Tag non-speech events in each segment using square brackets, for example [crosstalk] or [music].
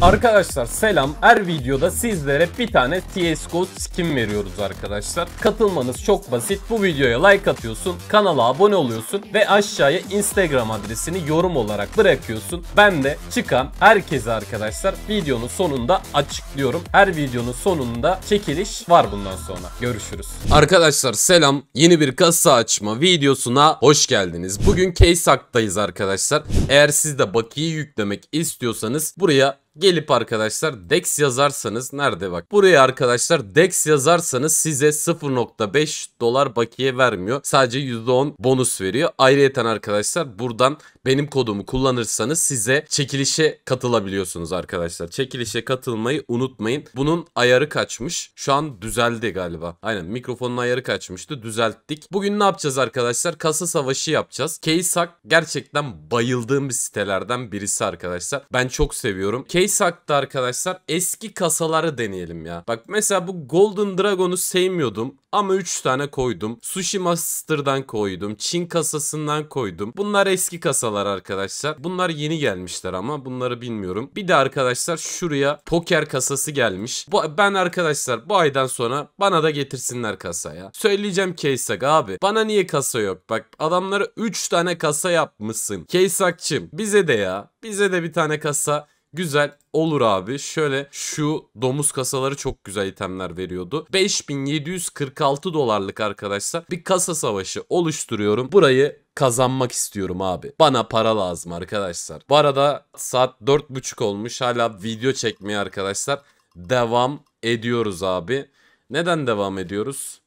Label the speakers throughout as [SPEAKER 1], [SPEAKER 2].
[SPEAKER 1] Arkadaşlar selam. Her videoda sizlere bir tane CSGO skin veriyoruz arkadaşlar. Katılmanız çok basit. Bu videoya like atıyorsun, kanala abone oluyorsun ve aşağıya Instagram adresini yorum olarak bırakıyorsun. Ben de çıkan herkese arkadaşlar videonun sonunda açıklıyorum. Her videonun sonunda çekiliş var bundan sonra. Görüşürüz. Arkadaşlar selam. Yeni bir kasa açma videosuna hoş geldiniz. Bugün Keysak'tayız arkadaşlar. Eğer siz de bakiyi yüklemek istiyorsanız buraya gelip arkadaşlar Dex yazarsanız nerede bak buraya arkadaşlar Dex yazarsanız size 0.5 dolar bakiye vermiyor. Sadece %10 bonus veriyor. Ayrıyeten arkadaşlar buradan benim kodumu kullanırsanız size çekilişe katılabiliyorsunuz arkadaşlar. Çekilişe katılmayı unutmayın. Bunun ayarı kaçmış. Şu an düzeldi galiba. Aynen mikrofonun ayarı kaçmıştı. Düzelttik. Bugün ne yapacağız arkadaşlar? Kasa savaşı yapacağız. Keysak gerçekten bayıldığım bir sitelerden birisi arkadaşlar. Ben çok seviyorum. Case Veysak'ta arkadaşlar eski kasaları deneyelim ya. Bak mesela bu Golden Dragon'u sevmiyordum ama 3 tane koydum. Sushi Master'dan koydum. Çin kasasından koydum. Bunlar eski kasalar arkadaşlar. Bunlar yeni gelmişler ama bunları bilmiyorum. Bir de arkadaşlar şuraya poker kasası gelmiş. Bu, ben arkadaşlar bu aydan sonra bana da getirsinler kasaya. Söyleyeceğim Keysak abi. Bana niye kasa yok? Bak adamlara 3 tane kasa yapmışsın. Keysakçım bize de ya. Bize de bir tane kasa Güzel olur abi. Şöyle şu domuz kasaları çok güzel itemler veriyordu. 5746 dolarlık arkadaşlar bir kasa savaşı oluşturuyorum. Burayı kazanmak istiyorum abi. Bana para lazım arkadaşlar. Bu arada saat 4.30 olmuş. Hala video çekmeye arkadaşlar devam ediyoruz abi. Neden devam ediyoruz?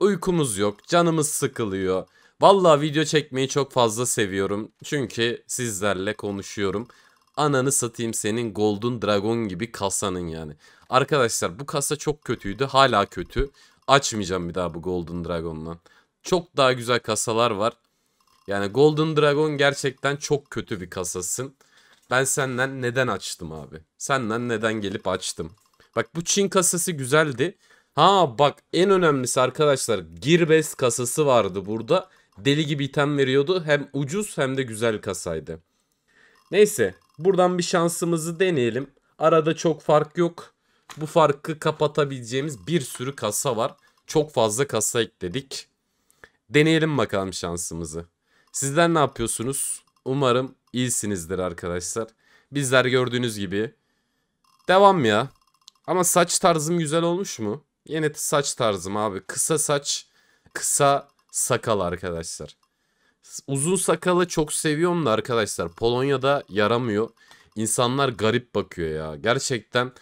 [SPEAKER 1] Uykumuz yok, canımız sıkılıyor. Vallahi video çekmeyi çok fazla seviyorum. Çünkü sizlerle konuşuyorum. Ananı satayım senin Golden Dragon gibi kasanın yani. Arkadaşlar bu kasa çok kötüydü. Hala kötü. Açmayacağım bir daha bu Golden Dragon'dan. Çok daha güzel kasalar var. Yani Golden Dragon gerçekten çok kötü bir kasasın. Ben senden neden açtım abi? Senden neden gelip açtım? Bak bu Çin kasası güzeldi. Ha bak en önemlisi arkadaşlar Girbest kasası vardı burada. Deli gibi item veriyordu. Hem ucuz hem de güzel kasaydı. Neyse buradan bir şansımızı deneyelim. Arada çok fark yok. Bu farkı kapatabileceğimiz bir sürü kasa var. Çok fazla kasa ekledik. Deneyelim bakalım şansımızı. Sizler ne yapıyorsunuz? Umarım iyisinizdir arkadaşlar. Bizler gördüğünüz gibi. Devam ya. Ama saç tarzım güzel olmuş mu? Yeni saç tarzım abi. Kısa saç, kısa sakal arkadaşlar. Uzun sakalı çok seviyorum da arkadaşlar Polonya'da yaramıyor. İnsanlar garip bakıyor ya. Gerçekten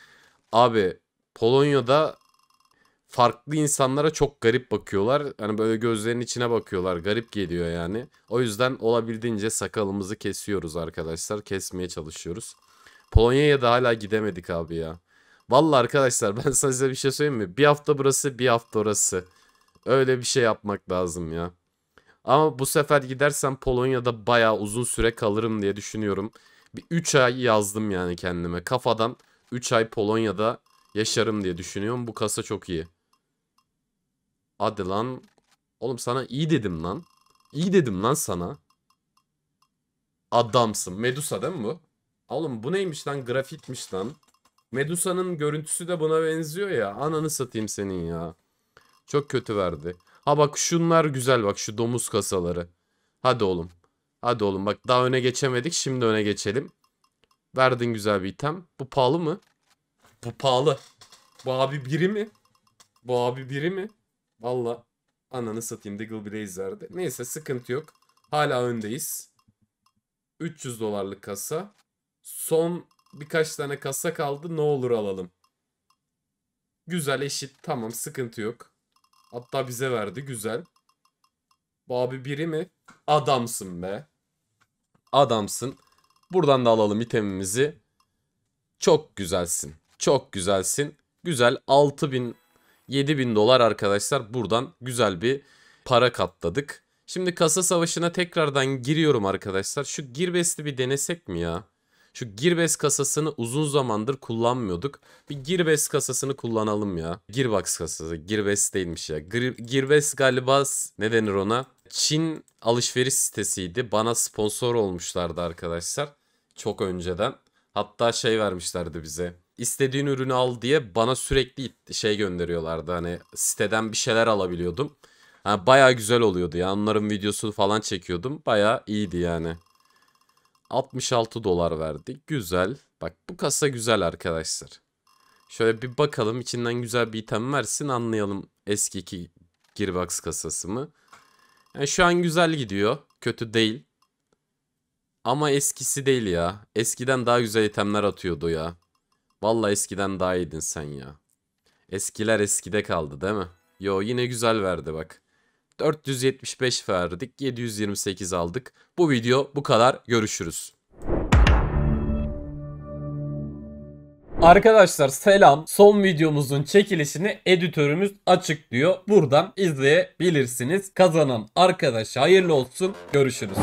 [SPEAKER 1] abi Polonya'da farklı insanlara çok garip bakıyorlar. Hani böyle gözlerinin içine bakıyorlar. Garip geliyor yani. O yüzden olabildiğince sakalımızı kesiyoruz arkadaşlar. Kesmeye çalışıyoruz. Polonya'ya da hala gidemedik abi ya. vallahi arkadaşlar [laughs] ben size bir şey söyleyeyim mi? Bir hafta burası bir hafta orası. Öyle bir şey yapmak lazım ya. Ama bu sefer gidersem Polonya'da bayağı uzun süre kalırım diye düşünüyorum. Bir 3 ay yazdım yani kendime. Kafadan 3 ay Polonya'da yaşarım diye düşünüyorum. Bu kasa çok iyi. Hadi lan. Oğlum sana iyi dedim lan. İyi dedim lan sana. Adamsın. Medusa değil mi bu? Oğlum bu neymiş lan? Grafitmiş lan. Medusa'nın görüntüsü de buna benziyor ya. Ananı satayım senin ya. Çok kötü verdi. Ha bak şunlar güzel bak şu domuz kasaları. Hadi oğlum. Hadi oğlum bak daha öne geçemedik şimdi öne geçelim. Verdin güzel bir item. Bu pahalı mı? Bu pahalı. Bu abi biri mi? Bu abi biri mi? Valla ananı satayım Diggle Blazer'de. Neyse sıkıntı yok. Hala öndeyiz. 300 dolarlık kasa. Son birkaç tane kasa kaldı. Ne olur alalım. Güzel eşit. Tamam sıkıntı yok. Hatta bize verdi. Güzel. Bu abi biri mi? Adamsın be. Adamsın. Buradan da alalım itemimizi. Çok güzelsin. Çok güzelsin. Güzel 6000 7000 dolar arkadaşlar buradan güzel bir para katladık. Şimdi kasa savaşına tekrardan giriyorum arkadaşlar. Şu girbesli bir denesek mi ya? Şu Gearbest kasasını uzun zamandır kullanmıyorduk. Bir Gearbest kasasını kullanalım ya. Girbox kasası. Gearbest değilmiş ya. Gearbest galiba ne denir ona? Çin alışveriş sitesiydi. Bana sponsor olmuşlardı arkadaşlar. Çok önceden. Hatta şey vermişlerdi bize. İstediğin ürünü al diye bana sürekli şey gönderiyorlardı. Hani siteden bir şeyler alabiliyordum. Ha, bayağı güzel oluyordu ya. Onların videosunu falan çekiyordum. Bayağı iyiydi yani. 66 dolar verdi. Güzel. Bak bu kasa güzel arkadaşlar. Şöyle bir bakalım içinden güzel bir item versin anlayalım eski iki Gearbox kasası mı. Yani şu an güzel gidiyor. Kötü değil. Ama eskisi değil ya. Eskiden daha güzel itemler atıyordu ya. Valla eskiden daha iyiydin sen ya. Eskiler eskide kaldı değil mi? Yo yine güzel verdi bak. 475 verdik. 728 aldık. Bu video bu kadar. Görüşürüz. Arkadaşlar selam. Son videomuzun çekilişini editörümüz açıklıyor. Buradan izleyebilirsiniz. Kazanan arkadaşa hayırlı olsun. Görüşürüz.